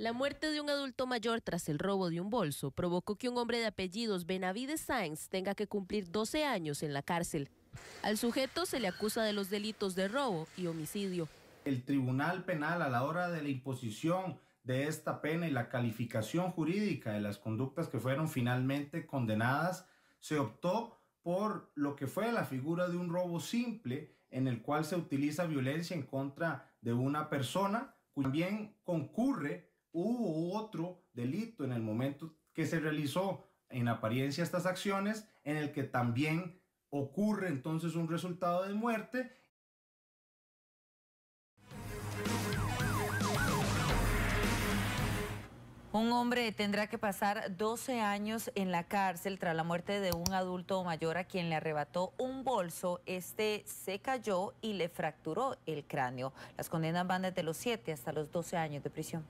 La muerte de un adulto mayor tras el robo de un bolso provocó que un hombre de apellidos Benavides Sáenz tenga que cumplir 12 años en la cárcel. Al sujeto se le acusa de los delitos de robo y homicidio. El Tribunal Penal a la hora de la imposición de esta pena y la calificación jurídica de las conductas que fueron finalmente condenadas, se optó por lo que fue la figura de un robo simple en el cual se utiliza violencia en contra de una persona. bien concurre hubo otro delito en el momento que se realizó en apariencia estas acciones, en el que también ocurre entonces un resultado de muerte. Un hombre tendrá que pasar 12 años en la cárcel tras la muerte de un adulto mayor a quien le arrebató un bolso. Este se cayó y le fracturó el cráneo. Las condenas van desde los 7 hasta los 12 años de prisión.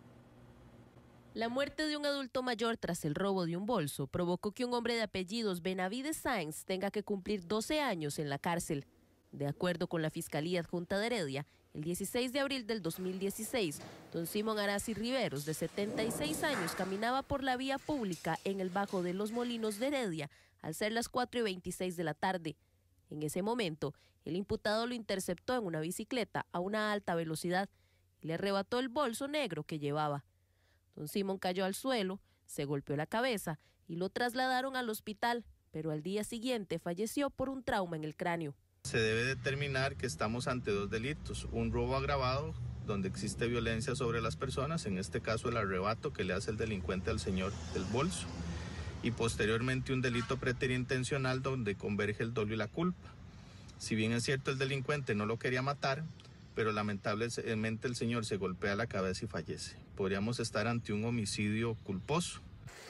La muerte de un adulto mayor tras el robo de un bolso provocó que un hombre de apellidos Benavides Sáenz tenga que cumplir 12 años en la cárcel. De acuerdo con la Fiscalía Adjunta de Heredia, el 16 de abril del 2016, don Simón Arasi Riveros, de 76 años, caminaba por la vía pública en el Bajo de los Molinos de Heredia al ser las 4 y 26 de la tarde. En ese momento, el imputado lo interceptó en una bicicleta a una alta velocidad y le arrebató el bolso negro que llevaba. Don Simón cayó al suelo, se golpeó la cabeza y lo trasladaron al hospital, pero al día siguiente falleció por un trauma en el cráneo. Se debe determinar que estamos ante dos delitos, un robo agravado donde existe violencia sobre las personas, en este caso el arrebato que le hace el delincuente al señor del bolso, y posteriormente un delito preterintencional donde converge el dolo y la culpa. Si bien es cierto el delincuente no lo quería matar, pero lamentablemente el señor se golpea la cabeza y fallece. Podríamos estar ante un homicidio culposo.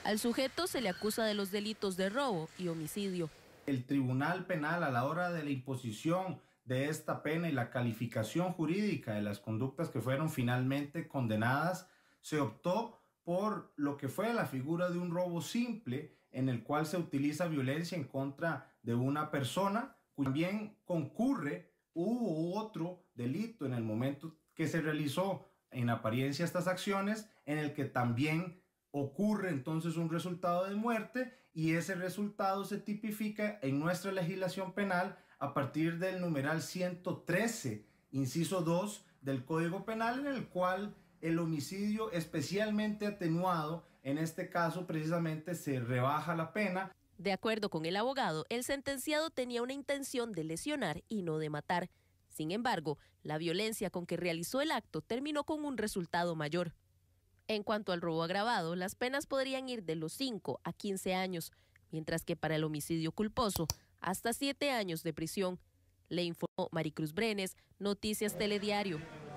Al sujeto se le acusa de los delitos de robo y homicidio. El Tribunal Penal a la hora de la imposición de esta pena y la calificación jurídica de las conductas que fueron finalmente condenadas, se optó por lo que fue la figura de un robo simple en el cual se utiliza violencia en contra de una persona, bien concurre hubo otro delito en el momento que se realizó en apariencia estas acciones, en el que también ocurre entonces un resultado de muerte y ese resultado se tipifica en nuestra legislación penal a partir del numeral 113, inciso 2 del Código Penal, en el cual el homicidio especialmente atenuado, en este caso precisamente se rebaja la pena de acuerdo con el abogado, el sentenciado tenía una intención de lesionar y no de matar. Sin embargo, la violencia con que realizó el acto terminó con un resultado mayor. En cuanto al robo agravado, las penas podrían ir de los 5 a 15 años, mientras que para el homicidio culposo, hasta 7 años de prisión. Le informó Maricruz Brenes, Noticias Telediario.